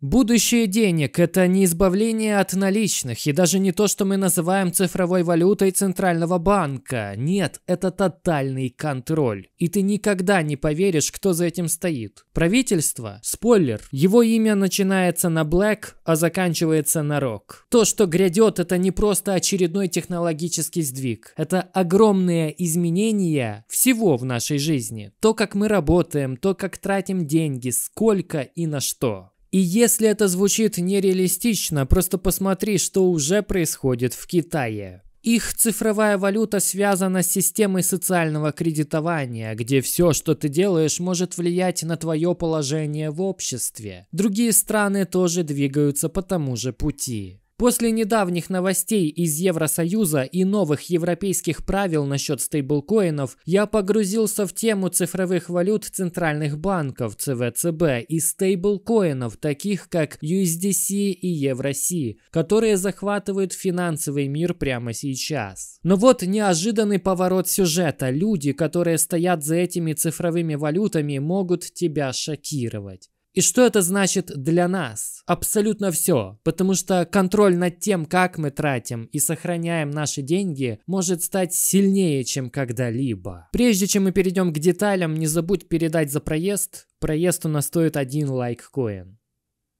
Будущее денег – это не избавление от наличных и даже не то, что мы называем цифровой валютой Центрального банка. Нет, это тотальный контроль. И ты никогда не поверишь, кто за этим стоит. Правительство? Спойлер. Его имя начинается на Black, а заканчивается на Rock. То, что грядет, это не просто очередной технологический сдвиг. Это огромные изменения всего в нашей жизни. То, как мы работаем, то, как тратим деньги, сколько и на что. И если это звучит нереалистично, просто посмотри, что уже происходит в Китае. Их цифровая валюта связана с системой социального кредитования, где все, что ты делаешь, может влиять на твое положение в обществе. Другие страны тоже двигаются по тому же пути. После недавних новостей из Евросоюза и новых европейских правил насчет стейблкоинов, я погрузился в тему цифровых валют центральных банков ЦВЦБ и стейблкоинов, таких как USDC и Евроси, которые захватывают финансовый мир прямо сейчас. Но вот неожиданный поворот сюжета. Люди, которые стоят за этими цифровыми валютами, могут тебя шокировать. И что это значит для нас? Абсолютно все, потому что контроль над тем, как мы тратим и сохраняем наши деньги, может стать сильнее, чем когда-либо. Прежде чем мы перейдем к деталям, не забудь передать за проезд. Проезд у нас стоит один лайк коин.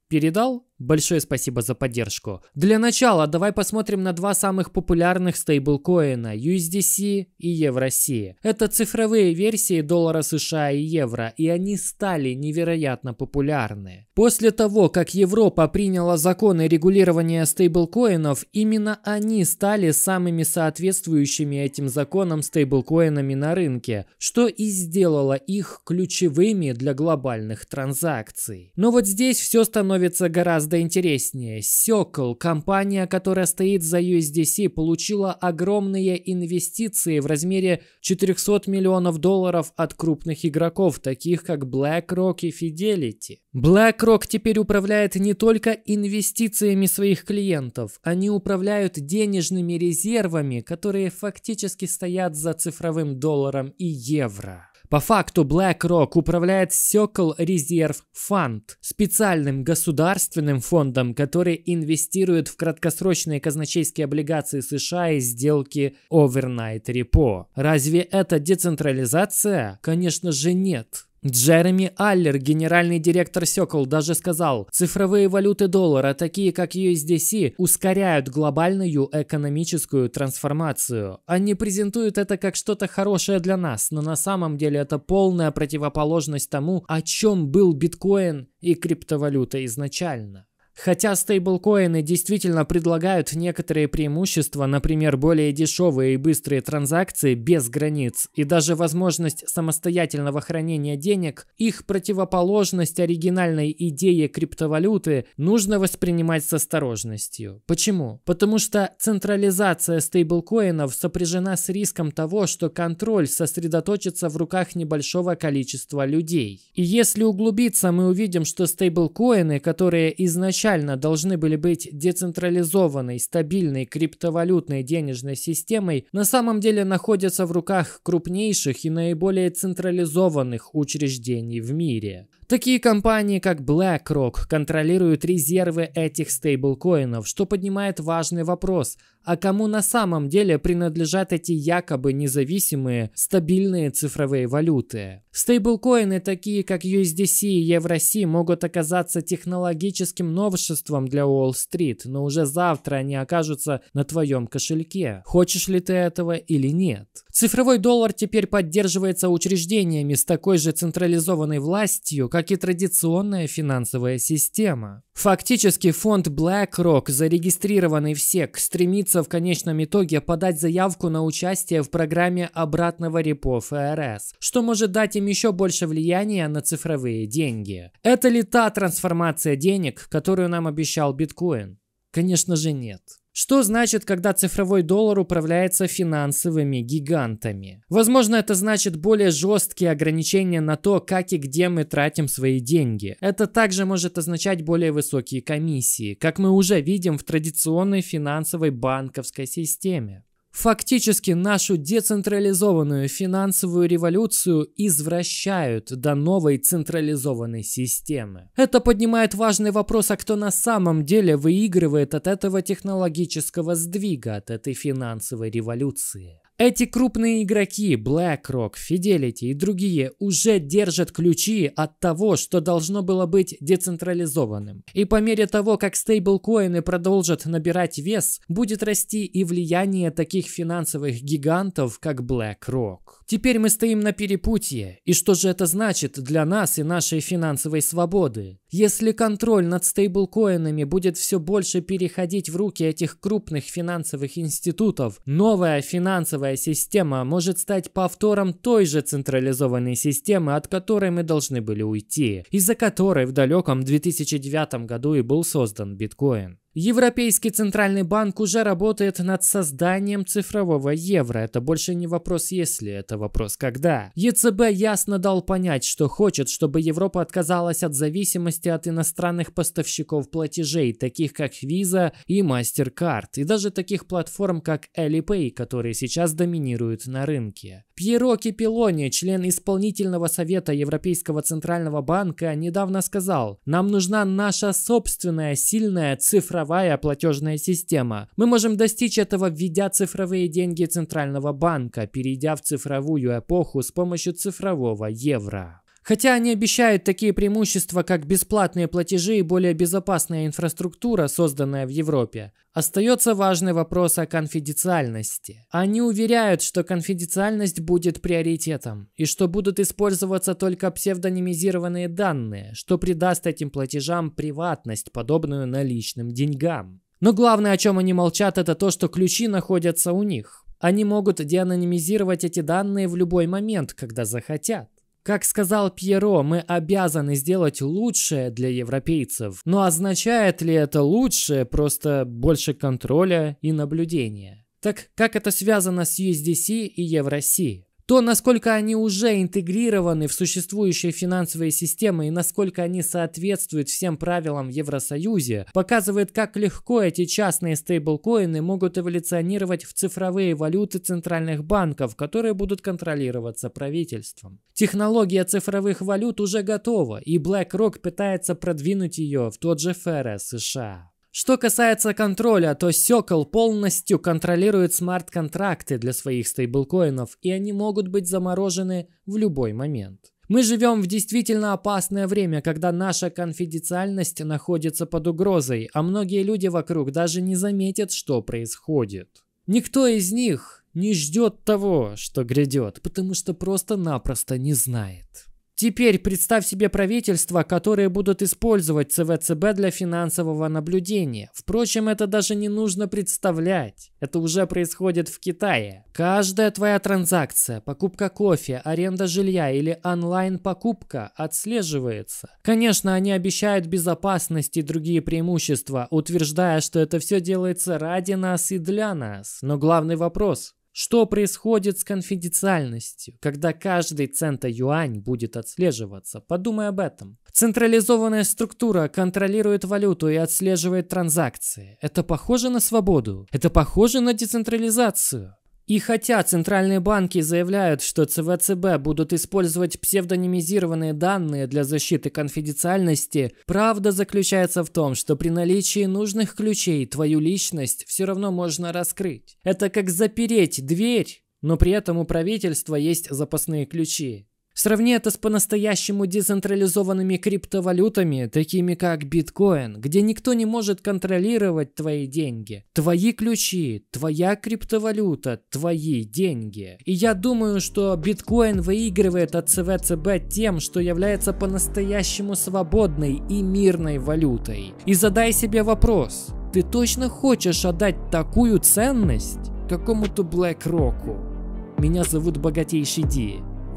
Передал? Большое спасибо за поддержку. Для начала давай посмотрим на два самых популярных стейблкоина USDC и Евросия. Это цифровые версии доллара США и евро, и они стали невероятно популярны. После того, как Европа приняла законы регулирования стейблкоинов, именно они стали самыми соответствующими этим законам стейблкоинами на рынке, что и сделало их ключевыми для глобальных транзакций. Но вот здесь все становится гораздо гораздо интереснее. Секл, компания, которая стоит за USDC, получила огромные инвестиции в размере 400 миллионов долларов от крупных игроков, таких как BlackRock и Fidelity. BlackRock теперь управляет не только инвестициями своих клиентов, они управляют денежными резервами, которые фактически стоят за цифровым долларом и евро. По факту BlackRock управляет Circle Reserve Fund, специальным государственным фондом, который инвестирует в краткосрочные казначейские облигации США и сделки Overnight Repo. Разве это децентрализация? Конечно же нет. Джереми Аллер, генеральный директор Секол, даже сказал, цифровые валюты доллара, такие как USDC, ускоряют глобальную экономическую трансформацию. Они презентуют это как что-то хорошее для нас, но на самом деле это полная противоположность тому, о чем был биткоин и криптовалюта изначально. Хотя стейблкоины действительно предлагают некоторые преимущества, например, более дешевые и быстрые транзакции без границ и даже возможность самостоятельного хранения денег, их противоположность оригинальной идее криптовалюты нужно воспринимать с осторожностью. Почему? Потому что централизация стейблкоинов сопряжена с риском того, что контроль сосредоточится в руках небольшого количества людей. И если углубиться, мы увидим, что стейблкоины, которые изначально изначально должны были быть децентрализованной, стабильной криптовалютной денежной системой, на самом деле находятся в руках крупнейших и наиболее централизованных учреждений в мире. Такие компании, как BlackRock, контролируют резервы этих стейблкоинов, что поднимает важный вопрос, а кому на самом деле принадлежат эти якобы независимые, стабильные цифровые валюты. Стейблкоины, такие как USDC и Евроси, могут оказаться технологическим новшеством для Уолл-стрит, но уже завтра они окажутся на твоем кошельке. Хочешь ли ты этого или нет? Цифровой доллар теперь поддерживается учреждениями с такой же централизованной властью, как и традиционная финансовая система. Фактически фонд BlackRock, зарегистрированный в СЕК, стремится в конечном итоге подать заявку на участие в программе обратного репо ФРС, что может дать им еще больше влияния на цифровые деньги. Это ли та трансформация денег, которую нам обещал биткоин? Конечно же нет. Что значит, когда цифровой доллар управляется финансовыми гигантами? Возможно, это значит более жесткие ограничения на то, как и где мы тратим свои деньги. Это также может означать более высокие комиссии, как мы уже видим в традиционной финансовой банковской системе. Фактически нашу децентрализованную финансовую революцию извращают до новой централизованной системы. Это поднимает важный вопрос, а кто на самом деле выигрывает от этого технологического сдвига, от этой финансовой революции. Эти крупные игроки BlackRock, Fidelity и другие уже держат ключи от того, что должно было быть децентрализованным. И по мере того, как стейблкоины продолжат набирать вес, будет расти и влияние таких финансовых гигантов, как BlackRock. Теперь мы стоим на перепутье, и что же это значит для нас и нашей финансовой свободы? Если контроль над стейблкоинами будет все больше переходить в руки этих крупных финансовых институтов, новая финансовая система может стать повтором той же централизованной системы, от которой мы должны были уйти, из-за которой в далеком 2009 году и был создан биткоин. Европейский центральный банк уже работает над созданием цифрового евро. Это больше не вопрос если, это вопрос когда. ЕЦБ ясно дал понять, что хочет, чтобы Европа отказалась от зависимости от иностранных поставщиков платежей, таких как Visa и MasterCard, и даже таких платформ, как Alipay, которые сейчас доминируют на рынке. Пьеро Кипелони, член исполнительного совета Европейского центрального банка, недавно сказал, нам нужна наша собственная сильная цифровая цифровая платежная система. Мы можем достичь этого, введя цифровые деньги Центрального банка, перейдя в цифровую эпоху с помощью цифрового евро. Хотя они обещают такие преимущества, как бесплатные платежи и более безопасная инфраструктура, созданная в Европе, остается важный вопрос о конфиденциальности. Они уверяют, что конфиденциальность будет приоритетом, и что будут использоваться только псевдонимизированные данные, что придаст этим платежам приватность, подобную наличным деньгам. Но главное, о чем они молчат, это то, что ключи находятся у них. Они могут деанонимизировать эти данные в любой момент, когда захотят. Как сказал Пьеро, мы обязаны сделать лучшее для европейцев. Но означает ли это лучшее просто больше контроля и наблюдения? Так как это связано с USDC и Евроси? То, насколько они уже интегрированы в существующие финансовые системы и насколько они соответствуют всем правилам в Евросоюзе, показывает, как легко эти частные стейблкоины могут эволюционировать в цифровые валюты центральных банков, которые будут контролироваться правительством. Технология цифровых валют уже готова, и BlackRock пытается продвинуть ее в тот же ФРС США. Что касается контроля, то Секл полностью контролирует смарт-контракты для своих стейблкоинов, и они могут быть заморожены в любой момент. Мы живем в действительно опасное время, когда наша конфиденциальность находится под угрозой, а многие люди вокруг даже не заметят, что происходит. Никто из них не ждет того, что грядет, потому что просто-напросто не знает. Теперь представь себе правительства, которые будут использовать ЦВЦБ для финансового наблюдения. Впрочем, это даже не нужно представлять. Это уже происходит в Китае. Каждая твоя транзакция, покупка кофе, аренда жилья или онлайн-покупка отслеживается. Конечно, они обещают безопасность и другие преимущества, утверждая, что это все делается ради нас и для нас. Но главный вопрос, что происходит с конфиденциальностью, когда каждый цента-юань будет отслеживаться? Подумай об этом. Централизованная структура контролирует валюту и отслеживает транзакции. Это похоже на свободу? Это похоже на децентрализацию? И хотя центральные банки заявляют, что ЦВЦБ будут использовать псевдонимизированные данные для защиты конфиденциальности, правда заключается в том, что при наличии нужных ключей твою личность все равно можно раскрыть. Это как запереть дверь, но при этом у правительства есть запасные ключи. Сравни это с по-настоящему децентрализованными криптовалютами, такими как биткоин, где никто не может контролировать твои деньги. Твои ключи, твоя криптовалюта, твои деньги. И я думаю, что биткоин выигрывает от ЦВЦБ тем, что является по-настоящему свободной и мирной валютой. И задай себе вопрос, ты точно хочешь отдать такую ценность какому-то BlackRock? Меня зовут Богатейший Ди.